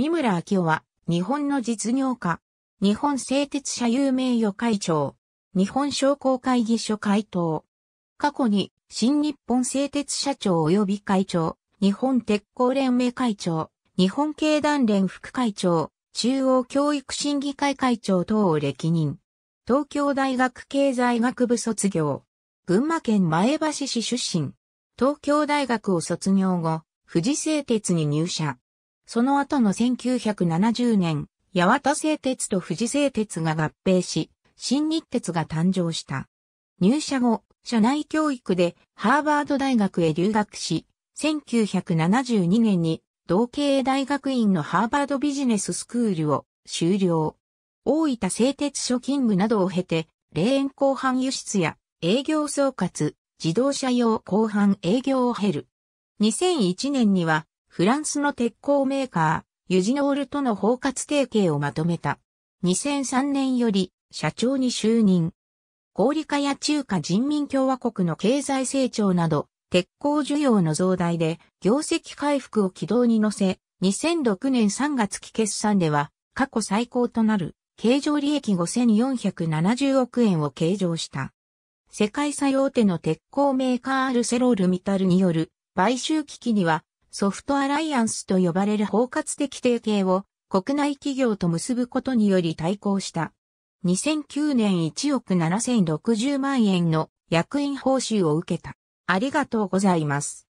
三村明夫は、日本の実業家、日本製鉄社有名誉会長、日本商工会議所会頭。過去に、新日本製鉄社長及び会長、日本鉄鋼連盟会長、日本経団連副会長、中央教育審議会会長等を歴任。東京大学経済学部卒業。群馬県前橋市出身。東京大学を卒業後、富士製鉄に入社。その後の1970年、八幡製鉄と富士製鉄が合併し、新日鉄が誕生した。入社後、社内教育でハーバード大学へ留学し、1972年に同系大学院のハーバードビジネススクールを修了。大分製鉄所勤務などを経て、霊園後半輸出や営業総括、自動車用後半営業を経る。2001年にはフランスの鉄鋼メーカー、ユジノールとの包括提携をまとめた。2003年より社長に就任。高利化や中華人民共和国の経済成長など、鉄鋼需要の増大で業績回復を軌道に乗せ、2006年3月期決算では過去最高となる経常利益5470億円を計上した。世界最大手の鉄鋼メーカーアルセロールミタルによる買収危機にはソフトアライアンスと呼ばれる包括的提携を国内企業と結ぶことにより対抗した。2009年1億7060万円の役員報酬を受けた。ありがとうございます。